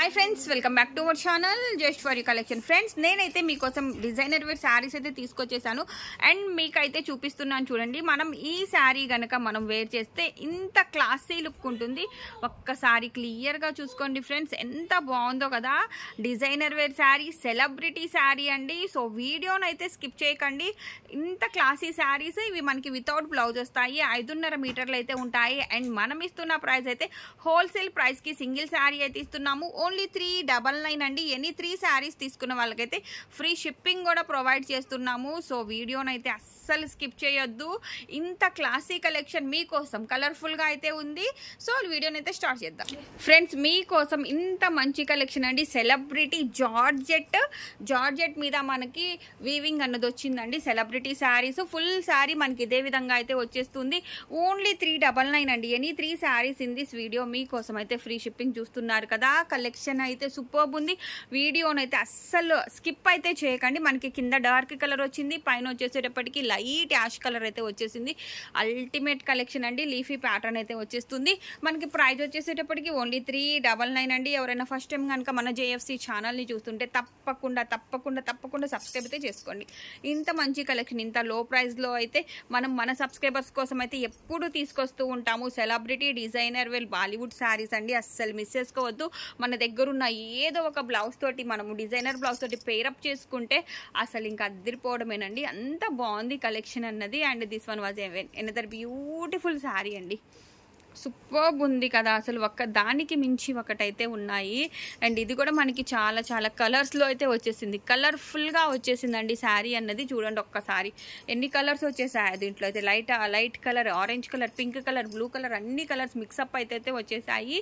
hi friends welcome back to our channel just for you collection friends నేనైతే మీకోసం designer wear saris అయితే తీసుకొచ్చేసాను and మీకైతే చూపిస్తున్నాను చూడండి మనం ఈ శారీ గనక మనం వేర్ చేస్తే ఇంత క్లాసీ లుక్ ఉంటుంది ఒక్కసారి క్లియర్గా చూసుకోండి ఫ్రెండ్స్ ఎంత బాగుందో కదా designer wear sari celebrity sari అండి సో వీడియోనైతే స్కిప్ చేయకండి ఇంత క్లాసీ శారీస్ ఇవి మనకి వితౌట్ బ్లౌజ్ వస్తాయి ఐదున్నర మీటర్లు అయితే ఉంటాయి అండ్ మనం ఇస్తున్న ప్రైస్ అయితే హోల్సేల్ ప్రైస్కి సింగిల్ శారీ అయితే ఇస్తున్నాము ఓన్లీ త్రీ డబల్ నైన్ అండి ఎనీ త్రీ శారీస్ తీసుకున్న వాళ్ళకైతే ఫ్రీ షిప్పింగ్ కూడా ప్రొవైడ్ చేస్తున్నాము సో వీడియోనైతే అస్సలు స్కిప్ చేయొద్దు ఇంత క్లాసీ కలెక్షన్ మీకోసం కలర్ఫుల్గా అయితే ఉంది సో వీడియోని అయితే స్టార్ట్ చేద్దాం ఫ్రెండ్స్ మీకోసం ఇంత మంచి కలెక్షన్ అండి సెలబ్రిటీ జార్జెట్ జార్జెట్ మీద మనకి వీవింగ్ అన్నది వచ్చిందండి సెలబ్రిటీ శారీస్ ఫుల్ శారీ మనకి ఇదే విధంగా అయితే వచ్చేస్తుంది ఓన్లీ త్రీ డబల్ నైన్ అండి any three saris in this video మీకోసం అయితే ఫ్రీ షిప్పింగ్ చూస్తున్నారు కదా కలెక్షన్ కలెక్షన్ అయితే సూపర్ ఉంది వీడియోనైతే అస్సలు స్కిప్ అయితే చేయకండి మనకి కింద డార్క్ కలర్ వచ్చింది పైన వచ్చేసేటప్పటికి లైట్ యాష్ కలర్ అయితే వచ్చేసింది అల్టిమేట్ కలెక్షన్ అండి లీఫీ ప్యాటర్న్ అయితే వచ్చేస్తుంది మనకి ప్రైజ్ వచ్చేసేటప్పటికి ఓన్లీ త్రీ డబల్ నైన్ అండి ఎవరైనా ఫస్ట్ టైం కనుక మన జేఎఫ్సి ఛానల్ని చూస్తుంటే తప్పకుండా తప్పకుండా తప్పకుండా సబ్స్క్రైబ్ అయితే చేసుకోండి ఇంత మంచి కలెక్షన్ ఇంత లో ప్రైస్లో అయితే మనం మన సబ్స్క్రైబర్స్ కోసం అయితే ఎప్పుడు తీసుకొస్తూ ఉంటాము celebrity designer well Bollywood saris అండి అస్సలు మిస్ చేసుకోవద్దు మన దగ్గర దగ్గరున్న ఏదో ఒక బ్లౌజ్ తోటి మనము డిజైనర్ బ్లౌజ్ తోటి పేరప్ చేసుకుంటే అసలు ఇంకా అద్దరిపోవడమేనండి అంత బాగుంది కలెక్షన్ అన్నది and this one was another beautiful sari అండి సూపర్బ్ ఉంది కదా అసలు ఒక్క దానికి మించి ఒకటైతే ఉన్నాయి అండ్ ఇది కూడా మనకి చాలా చాలా కలర్స్లో అయితే వచ్చేసింది కలర్ఫుల్గా వచ్చేసిందండి శారీ అన్నది చూడండి ఒక్కసారి ఎన్ని కలర్స్ వచ్చేసాయి దీంట్లో అయితే light light colour orange colour pink colour blue colour అన్ని కలర్స్ మిక్సప్ అయితే వచ్చేసాయి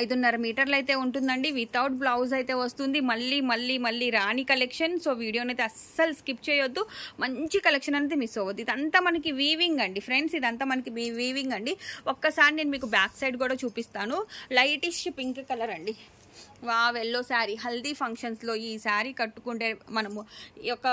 ఐదున్నర మీటర్లు అయితే ఉంటుందండి వితౌట్ బ్లౌజ్ అయితే వస్తుంది మళ్ళీ మళ్ళీ మళ్ళీ రాని కలెక్షన్ సో వీడియోని అయితే అస్సలు స్కిప్ చేయొద్దు మంచి కలెక్షన్ అనేది మిస్ అవ్వద్దు ఇదంతా మనకి వీవింగ్ అండి ఫ్రెండ్స్ ఇదంతా మనకి వీవింగ్ అండి ఒక్కసారి నేను మీకు బ్యాక్ సైడ్ కూడా చూపిస్తాను లైటిష్ పింక్ కలర్ అండి వా వెల్లో శారీ హల్దీ ఫంక్షన్స్లో ఈ శారీ కట్టుకుంటే మనము ఈ యొక్క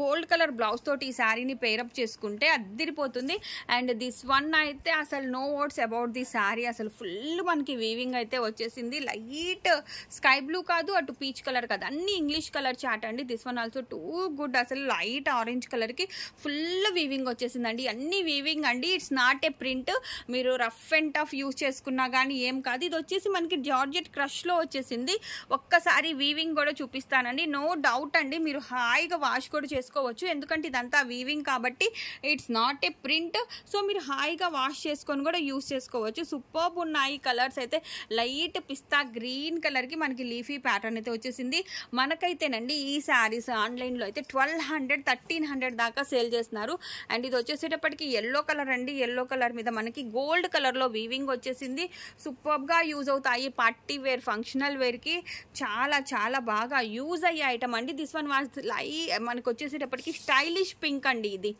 గోల్డ్ కలర్ బ్లౌజ్ తోటి ఈ శారీని పేరప్ చేసుకుంటే అద్దరిపోతుంది అండ్ దిస్ వన్ అయితే అసలు no words about the sari అసలు ఫుల్ మనకి వీవింగ్ అయితే వచ్చేసింది లైట్ స్కై బ్లూ కాదు అటు పీచ్ కలర్ కాదు అన్ని ఇంగ్లీష్ కలర్ చాట్ అండి this one also too good అసలు లైట్ ఆరెంజ్ కలర్కి ఫుల్ వీవింగ్ వచ్చేసిందండి అన్ని వీవింగ్ అండి ఇట్స్ నాట్ ఏ ప్రింట్ మీరు రఫ్ అండ్ టఫ్ యూజ్ చేసుకున్నా కానీ ఏం కాదు ఇది వచ్చేసి మనకి జార్జెట్ క్రష్లో వచ్చేసి వచ్చేసింది ఒక్కసారి వీవింగ్ కూడా చూపిస్తానండి నో డౌట్ అండి మీరు హాయిగా వాష్ కూడా చేసుకోవచ్చు ఎందుకంటే ఇదంతా వీవింగ్ కాబట్టి it's not a print so మీరు హాయిగా వాష్ చేసుకొని కూడా యూస్ చేసుకోవచ్చు సూపర్బ్ ఉన్నాయి కలర్స్ అయితే లైట్ పిస్తా గ్రీన్ కలర్కి మనకి లీఫీ ప్యాటర్న్ అయితే వచ్చేసింది మనకైతేనండి ఈ శారీస్ ఆన్లైన్లో అయితే ట్వెల్వ్ హండ్రెడ్ థర్టీన్ హండ్రెడ్ దాకా సేల్ చేస్తున్నారు అండ్ ఇది వచ్చేసేటప్పటికి ఎల్లో కలర్ అండి ఎల్లో కలర్ మీద మనకి గోల్డ్ కలర్లో వీవింగ్ వచ్చేసింది సూపర్గా యూజ్ అవుతాయి పార్టీ వేర్ ఫంక్షనల్ ఫార్మల్ వేర్కి చాలా చాలా బాగా యూజ్ అయ్యే ఐటమ్ అండి దిస్ వన్ వాజ్ లై మనకు వచ్చేసేటప్పటికి స్టైలిష్ పింక్ అండి ఇది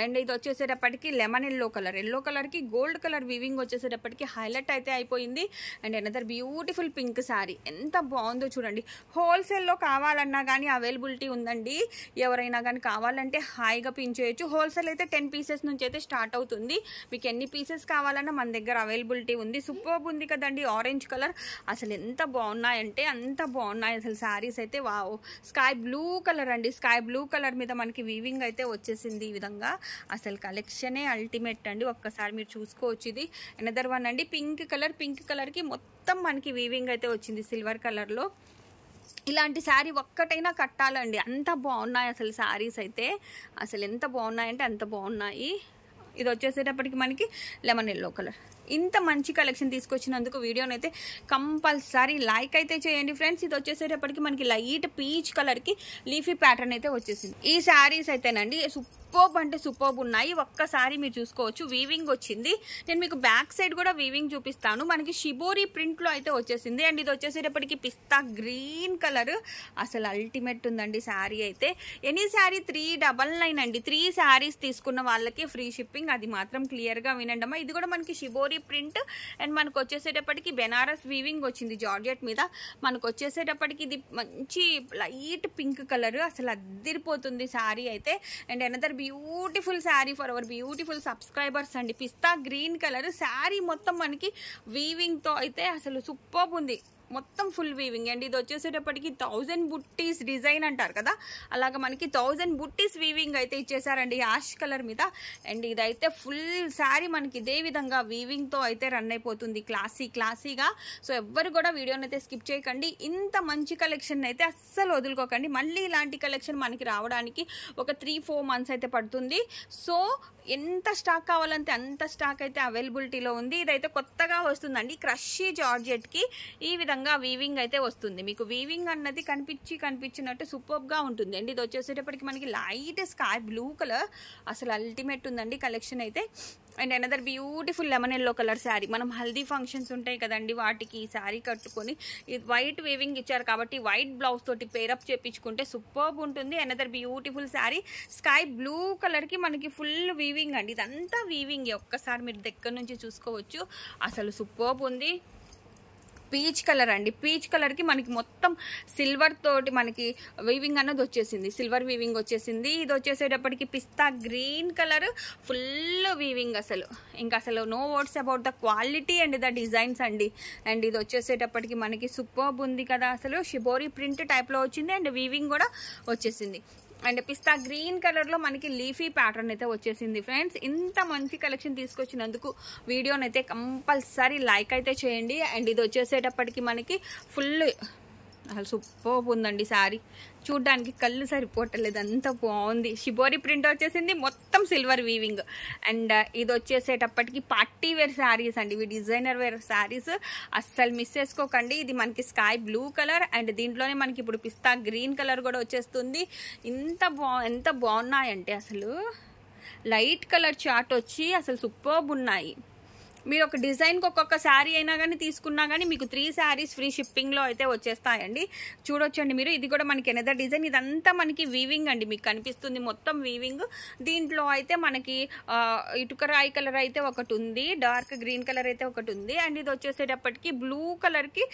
అండ్ ఇది వచ్చేసేటప్పటికి లెమన్ ఎల్లో కలర్ ఎల్లో కలర్కి గోల్డ్ కలర్ వివింగ్ వచ్చేసేటప్పటికి హైలైట్ అయితే అయిపోయింది and another beautiful pink sari ఎంత బాగుందో చూడండి హోల్సేల్లో కావాలన్నా కానీ అవైలబిలిటీ ఉందండి ఎవరైనా కానీ కావాలంటే హాయిగా పిన్ చేయొచ్చు హోల్సేల్ అయితే టెన్ పీసెస్ నుంచి అయితే స్టార్ట్ అవుతుంది మీకు ఎన్ని పీసెస్ కావాలన్నా మన దగ్గర అవైలబిలిటీ ఉంది సూపర్ ఉంది కదండి ఆరెంజ్ కలర్ అసలు ఎంత బాగున్నాయంటే అంత బాగున్నాయి అసలు శారీస్ అయితే వా స్కై బ్లూ కలర్ అండి స్కై బ్లూ కలర్ మీద మనకి వీవింగ్ అయితే వచ్చేసింది ఈ విధంగా అసలు కలెక్షనే అల్టిమేట్ అండి ఒక్కసారి మీరు చూసుకోవచ్చు ఇది ఎనదర్ వన్ అండి పింక్ కలర్ పింక్ కలర్కి మొత్తం మనకి వీవింగ్ అయితే వచ్చింది సిల్వర్ కలర్లో ఇలాంటి శారీ ఒక్కటైనా కట్టాలండి అంత బాగున్నాయి అసలు శారీస్ అయితే అసలు ఎంత బాగున్నాయంటే అంత బాగున్నాయి ఇది వచ్చేసేటప్పటికి మనకి లెమన్ ఎల్లో కలర్ ఇంత మంచి కలెక్షన్ తీసుకొచ్చినందుకు వీడియోని అయితే కంపల్సరీ లైక్ అయితే చేయండి ఫ్రెండ్స్ ఇది వచ్చేసేటప్పటికి మనకి లైట్ పీచ్ కలర్కి లీఫీ ప్యాటర్న్ అయితే వచ్చేసింది ఈ శారీస్ అయితేనండి సూపర్బ్ అంటే సూపర్బ్ ఉన్నాయి ఒక్కసారి మీరు చూసుకోవచ్చు వీవింగ్ వచ్చింది నేను మీకు బ్యాక్ సైడ్ కూడా వీవింగ్ చూపిస్తాను మనకి షిబోరీ ప్రింట్లో అయితే వచ్చేసింది అండ్ ఇది వచ్చేసేటప్పటికి పిస్తా గ్రీన్ కలర్ అసలు అల్టిమేట్ ఉందండి శారీ అయితే any sari three double nine అండి త్రీ శారీస్ తీసుకున్న వాళ్ళకి ఫ్రీ షిప్పింగ్ అది మాత్రం క్లియర్గా అమ్మా ఇది కూడా మనకి షిబోరీ జైపూరి ప్రింట్ అండ్ మనకు వచ్చేసేటప్పటికి బెనారస్ వీవింగ్ వచ్చింది జార్జెట్ మీద మనకు వచ్చేసేటప్పటికి ఇది మంచి లైట్ పింక్ కలర్ అసలు అద్దరిపోతుంది శారీ అయితే and another beautiful sari for our beautiful subscribers అండి పిస్తా గ్రీన్ కలర్ శారీ మొత్తం మనకి వీవింగ్తో అయితే అసలు సూపర్ ఉంది మొత్తం ఫుల్ వీవింగ్ అండి ఇది వచ్చేసేటప్పటికి థౌజండ్ బుట్టీస్ డిజైన్ అంటారు కదా అలాగ మనకి థౌజండ్ బుట్టీస్ వీవింగ్ అయితే ఇచ్చేసారండి యాష్ కలర్ మీద అండ్ ఇదైతే ఫుల్ శారీ మనకి ఇదే విధంగా వీవింగ్తో అయితే రన్ అయిపోతుంది క్లాసీ క్లాసీగా సో ఎవ్వరు కూడా వీడియోని అయితే స్కిప్ చేయకండి ఇంత మంచి కలెక్షన్ అయితే అస్సలు వదులుకోకండి మళ్ళీ ఇలాంటి కలెక్షన్ మనకి రావడానికి ఒక త్రీ ఫోర్ మంత్స్ అయితే పడుతుంది సో ఎంత స్టాక్ కావాలంటే అంత స్టాక్ అయితే అవైలబిలిటీలో ఉంది ఇదైతే కొత్తగా వస్తుందండి క్రషీ జార్జెట్కి ఈ విధంగా వీవింగ్ అయితే వస్తుంది మీకు వీవింగ్ అన్నది కనిపించి కనిపించినట్టు సూపర్గా ఉంటుంది అండి ఇది వచ్చేసేటప్పటికి మనకి లైట్ స్కై బ్లూ కలర్ అసలు అల్టిమేట్ ఉందండి కలెక్షన్ అయితే and another beautiful lemon yellow colour sari మనం హల్దీ ఫంక్షన్స్ ఉంటాయి కదండి వాటికి ఈ శారీ కట్టుకొని వైట్ వీవింగ్ ఇచ్చారు కాబట్టి వైట్ బ్లౌజ్ తోటి పేరప్ చేపించుకుంటే సూపర్బ్ ఉంటుంది another beautiful sari sky blue కలర్కి మనకి ఫుల్ వీవింగ్ వీవింగ్ అండి ఇదంతా వీవింగ్ ఒక్కసారి మీరు దగ్గర నుంచి చూసుకోవచ్చు అసలు సూపర్బ్ ఉంది పీచ్ కలర్ అండి పీచ్ కలర్కి మనకి మొత్తం సిల్వర్ తోటి మనకి వీవింగ్ అన్నది వచ్చేసింది సిల్వర్ వీవింగ్ వచ్చేసింది ఇది వచ్చేసేటప్పటికి pista green colour full weaving అసలు ఇంకా అసలు no words about the quality and the designs అండి అండ్ ఇది వచ్చేసేటప్పటికి మనకి సూపర్బ్ ఉంది కదా అసలు షిబోరీ ప్రింట్ టైప్లో వచ్చింది అండ్ వీవింగ్ కూడా వచ్చేసింది అండ్ పిస్తా గ్రీన్ కలర్లో మనకి లీఫీ ప్యాటర్న్ అయితే వచ్చేసింది ఫ్రెండ్స్ ఇంత మంచి కలెక్షన్ తీసుకొచ్చినందుకు వీడియోనైతే కంపల్సరీ లైక్ అయితే చేయండి అండ్ ఇది వచ్చేసేటప్పటికి మనకి ఫుల్ అసలు సూపర్ ఉందండి శారీ చూడ్డానికి కళ్ళు సరిపోవట్లేదు అంత బాగుంది షిబోరి ప్రింట్ వచ్చేసింది మొత్తం సిల్వర్ వీవింగ్ అండ్ ఇది వచ్చేసేటప్పటికి పార్టీ వేర్ శారీస్ అండి ఇవి డిజైనర్ వేర్ శారీస్ అస్సలు మిస్ చేసుకోకండి ఇది మనకి స్కై బ్లూ కలర్ అండ్ దీంట్లోనే మనకి ఇప్పుడు పిస్తా గ్రీన్ కలర్ కూడా వచ్చేస్తుంది ఇంత బా ఎంత బాగున్నాయంటే అసలు లైట్ కలర్ చాట్ వచ్చి అసలు సూపర్ ఉన్నాయి మీరు ఒక డిజైన్కి ఒక్కొక్క శారీ అయినా కానీ తీసుకున్నా కానీ మీకు త్రీ శారీస్ ఫ్రీ షిప్పింగ్లో అయితే వచ్చేస్తాయండి చూడొచ్చండి మీరు ఇది కూడా మనకి ఎనదర్ డిజైన్ ఇదంతా మనకి వీవింగ్ అండి మీకు కనిపిస్తుంది మొత్తం వీవింగ్ దీంట్లో అయితే మనకి ఇటుక రాయి కలర్ అయితే ఒకటి ఉంది డార్క్ గ్రీన్ కలర్ అయితే ఒకటి ఉంది అండ్ ఇది వచ్చేసేటప్పటికి బ్లూ కలర్కి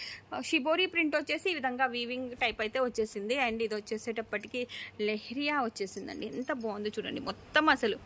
షిబోరీ ప్రింట్ వచ్చేసి ఈ విధంగా వీవింగ్ టైప్ అయితే వచ్చేసింది అండ్ ఇది వచ్చేసేటప్పటికి లెహ్రియా వచ్చేసిందండి ఎంత బాగుంది చూడండి మొత్తం అసలు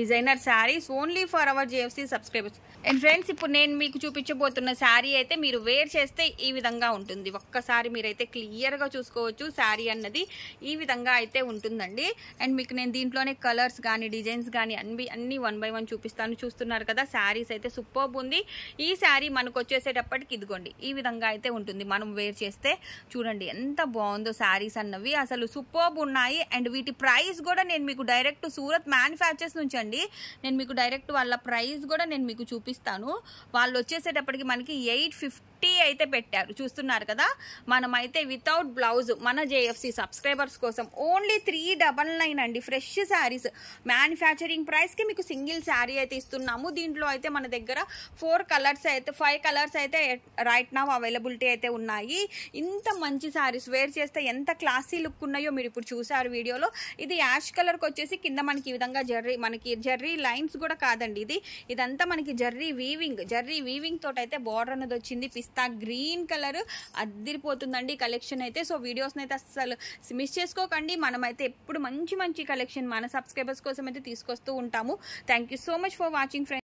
designer saris only for our JFC subscribers and friends ఇప్పుడు నేను మీకు చూపించబోతున్న శారీ అయితే మీరు వేర్ చేస్తే ఈ విధంగా ఉంటుంది ఒక్కసారి మీరైతే క్లియర్గా చూసుకోవచ్చు శారీ అన్నది ఈ విధంగా అయితే ఉంటుందండి అండ్ మీకు నేను దీంట్లోనే కలర్స్ కానీ డిజైన్స్ కానీ అన్ని అన్నీ వన్ బై వన్ చూపిస్తాను చూస్తున్నారు కదా శారీస్ అయితే సూపర్బ్ ఉంది ఈ శారీ మనకు వచ్చేసేటప్పటికి ఇదిగోండి ఈ విధంగా అయితే ఉంటుంది మనం వేర్ చేస్తే చూడండి ఎంత బాగుందో శారీస్ అన్నవి అసలు సూపర్బ్ ఉన్నాయి అండ్ వీటి ప్రైస్ కూడా నేను మీకు డైరెక్ట్ సూరత్ మ్యానుఫ్యాక్చర్స్ నుంచి చూడండి నేను మీకు డైరెక్ట్ వాళ్ళ ప్రైస్ కూడా నేను మీకు చూపిస్తాను వాళ్ళు వచ్చేసేటప్పటికి మనకి ఎయిట్ ఫిఫ్టీ అయితే పెట్టారు చూస్తున్నారు కదా మనమైతే వితౌట్ బ్లౌజ్ మన జేఎఫ్సి సబ్స్క్రైబర్స్ కోసం ఓన్లీ త్రీ డబల్ నైన్ అండి ఫ్రెష్ శారీస్ మ్యానుఫ్యాక్చరింగ్ ప్రైస్కి మీకు సింగిల్ శారీ అయితే ఇస్తున్నాము దీంట్లో అయితే మన దగ్గర ఫోర్ కలర్స్ అయితే ఫైవ్ కలర్స్ అయితే రైట్ నా అవైలబిలిటీ అయితే ఉన్నాయి ఇంత మంచి శారీస్ వేర్ చేస్తే ఎంత క్లాసీ లుక్ ఉన్నాయో మీరు ఇప్పుడు చూసారు వీడియోలో ఇది యాష్ కలర్కి వచ్చేసి కింద మనకి ఈ విధంగా జర్రీ మనకి జర్రీ లైన్స్ కూడా కాదండి ఇది ఇదంతా మనకి జర్రీ వీవింగ్ జర్రీ వీవింగ్ తోటైతే బోర్డర్ అనేది వచ్చింది పిస్తా ఆ గ్రీన్ కలర్ అద్దిరిపోతుందండి కలెక్షన్ అయితే సో వీడియోస్ని అయితే అస్సలు మిస్ చేసుకోకండి మనమైతే ఎప్పుడు మంచి మంచి కలెక్షన్ మన సబ్స్క్రైబర్స్ కోసం అయితే తీసుకొస్తూ ఉంటాము thank so much for watching friends